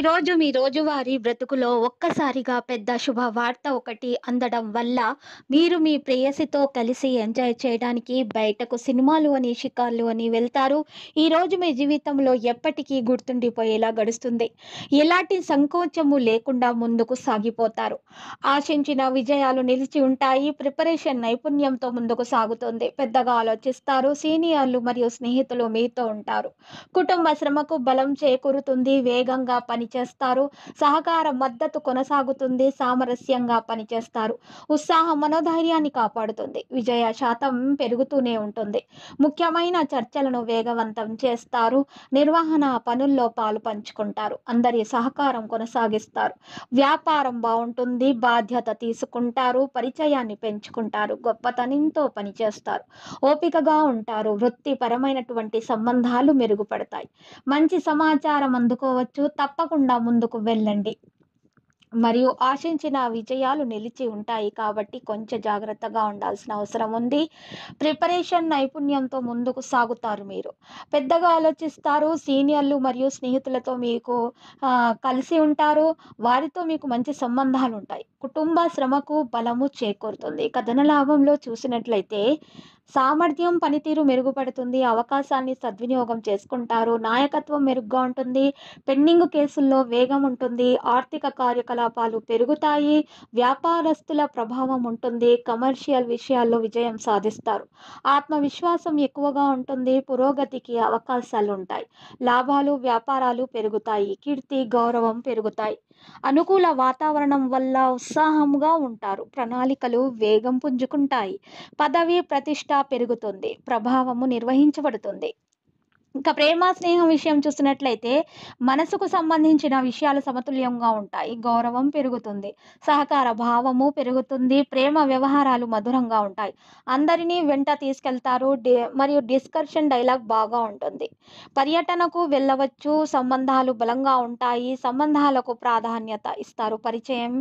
ఈరోజు మీ రోజువారీ బ్రతుకులో ఒక్కసారిగా పెద్ద శుభవార్త ఒకటి అందడం వల్ల మీరు మీ ప్రేయసితో కలిసి ఎంజాయ్ చేయడానికి బయటకు సినిమాలు అని షికార్లు అని వెళ్తారు ఈరోజు మీ జీవితంలో ఎప్పటికీ గుర్తుండిపోయేలా గడుస్తుంది ఎలాంటి సంకోచము లేకుండా ముందుకు సాగిపోతారు ఆశించిన విజయాలు నిలిచి ఉంటాయి ప్రిపరేషన్ నైపుణ్యంతో ముందుకు సాగుతుంది పెద్దగా ఆలోచిస్తారు సీనియర్లు మరియు స్నేహితులు మీతో ఉంటారు కుటుంబ శ్రమకు బలం చేకూరుతుంది వేగంగా పని పనిచేస్తారు సహకార మద్దతు కొనసాగుతుంది సామరస్యంగా పనిచేస్తారు ఉత్సాహ మనోధైర్యాన్ని కాపాడుతుంది విజయ శాతం పెరుగుతూనే ఉంటుంది ముఖ్యమైన చర్చలను వేగవంతం చేస్తారు నిర్వహణ పనుల్లో పాలు పంచుకుంటారు అందరి సహకారం కొనసాగిస్తారు వ్యాపారం బాగుంటుంది బాధ్యత తీసుకుంటారు పరిచయాన్ని పెంచుకుంటారు గొప్పతనంతో పనిచేస్తారు ఓపికగా ఉంటారు వృత్తిపరమైనటువంటి సంబంధాలు మెరుగుపడతాయి మంచి సమాచారం అందుకోవచ్చు తప్పకుండా తప్పకుండా ముందుకు వెళ్ళండి మరియు ఆశించిన విజయాలు నిలిచి ఉంటాయి కాబట్టి కొంచెం జాగ్రత్తగా ఉండాల్సిన అవసరం ఉంది ప్రిపరేషన్ నైపుణ్యంతో ముందుకు సాగుతారు మీరు పెద్దగా ఆలోచిస్తారు సీనియర్లు మరియు స్నేహితులతో మీకు కలిసి ఉంటారు వారితో మీకు మంచి సంబంధాలు ఉంటాయి కుటుంబ శ్రమకు బలము చేకూరుతుంది ఇక ధనలాభంలో చూసినట్లయితే సామర్థ్యం పనితీరు మెరుగుపడుతుంది అవకాశాన్ని సద్వినియోగం చేసుకుంటారు నాయకత్వం మెరుగ్గా ఉంటుంది పెండింగ్ కేసుల్లో వేగం ఉంటుంది ఆర్థిక కార్యకలాపాలు పెరుగుతాయి వ్యాపారస్తుల ప్రభావం ఉంటుంది కమర్షియల్ విషయాల్లో విజయం సాధిస్తారు ఆత్మవిశ్వాసం ఎక్కువగా ఉంటుంది పురోగతికి అవకాశాలు ఉంటాయి లాభాలు వ్యాపారాలు పెరుగుతాయి కీర్తి గౌరవం పెరుగుతాయి అనుకూల వాతావరణం వల్ల ఉత్సాహంగా ఉంటారు ప్రణాళికలు వేగం పుంజుకుంటాయి పదవి ప్రతిష్ట పెరుగుతుంది ప్రభావము నిర్వహించబడుతుంది ఇంకా ప్రేమ స్నేహం విషయం చూసినట్లయితే మనసుకు సంబంధించిన విషయాలు సమతుల్యంగా ఉంటాయి గౌరవం పెరుగుతుంది సహకార భావము పెరుగుతుంది ప్రేమ వ్యవహారాలు మధురంగా ఉంటాయి అందరినీ వెంట తీసుకెళ్తారు మరియు డిస్కర్షన్ డైలాగ్ బాగా ఉంటుంది పర్యటనకు వెళ్ళవచ్చు సంబంధాలు బలంగా ఉంటాయి సంబంధాలకు ప్రాధాన్యత ఇస్తారు పరిచయం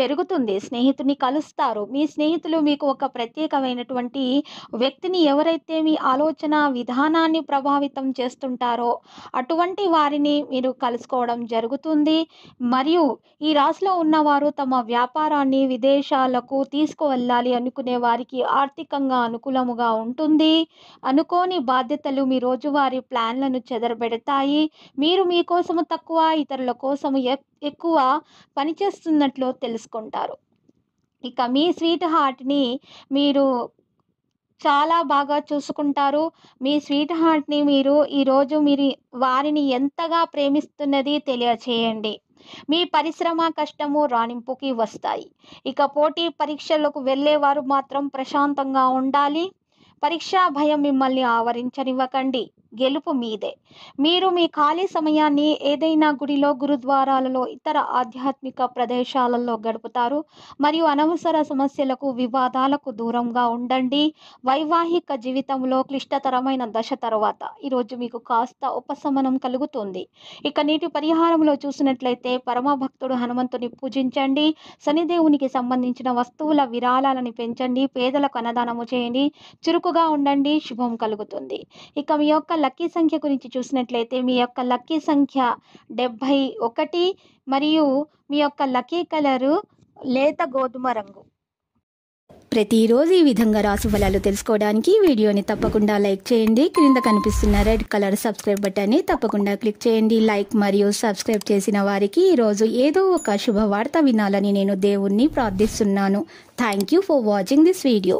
పెరుగుతుంది స్నేహితుని కలుస్తారు మీ స్నేహితులు మీకు ఒక ప్రత్యేకమైనటువంటి వ్యక్తిని ఎవరైతే మీ ఆలోచన విధానాన్ని ప్రభావితం వ్యక్తం చేస్తుంటారో అటువంటి వారిని మీరు కలుసుకోవడం జరుగుతుంది మరియు ఈ రాశిలో ఉన్నవారు తమ వ్యాపారాన్ని విదేశాలకు తీసుకువెళ్ళాలి అనుకునే వారికి ఆర్థికంగా అనుకూలముగా ఉంటుంది అనుకోని బాధ్యతలు మీ రోజువారి ప్లాన్లను చెదరబెడతాయి మీరు మీకోసం తక్కువ ఇతరుల కోసం ఎక్కువ పనిచేస్తున్నట్లు తెలుసుకుంటారు ఇక మీ స్వీట్ హార్ట్ని మీరు చాలా బాగా చూసుకుంటారు మీ స్వీట్ హార్ట్ని మీరు ఈరోజు మీరు వారిని ఎంతగా ప్రేమిస్తున్నది తెలియచేయండి మీ పరిశ్రమ కష్టము రాణింపుకి వస్తాయి ఇక పోటీ పరీక్షలకు వెళ్ళేవారు మాత్రం ప్రశాంతంగా ఉండాలి పరీక్షా భయం మిమ్మల్ని ఆవరించనివ్వకండి గెలుపు మీదే మీరు మీ ఖాళీ సమయాన్ని ఏదైనా గుడిలో గురుద్వారాలలో ఇతర ఆధ్యాత్మిక ప్రదేశాలలో గడుపుతారు మరియు అనవసర సమస్యలకు వివాదాలకు దూరంగా ఉండండి వైవాహిక జీవితంలో క్లిష్టతరమైన దశ తర్వాత ఈరోజు మీకు కాస్త ఉపశమనం కలుగుతుంది ఇక నీటి పరిహారంలో చూసినట్లయితే పరమభక్తుడు హనుమంతుని పూజించండి శనిదేవునికి సంబంధించిన వస్తువుల విరాళాలను పెంచండి పేదలకు అన్నదానము చేయండి చురుకుగా ఉండండి శుభం కలుగుతుంది ఇక మీ యొక్క లక్కీ సంఖ్య గురించి చూసినట్లయితే మీ యొక్క లక్కీ సంఖ్య డెబ్భై ఒకటి మరియు మీ యొక్క లక్కీ కలరు లేత గోధుమ రంగు ప్రతిరోజు ఈ విధంగా రాసు ఫలాలు తెలుసుకోవడానికి వీడియోని తప్పకుండా లైక్ చేయండి క్రింద కనిపిస్తున్న రెడ్ కలర్ సబ్స్క్రైబ్ బటన్ని తప్పకుండా క్లిక్ చేయండి లైక్ మరియు సబ్స్క్రైబ్ చేసిన వారికి ఈరోజు ఏదో ఒక శుభవార్త వినాలని నేను దేవుణ్ణి ప్రార్థిస్తున్నాను thank you for watching this video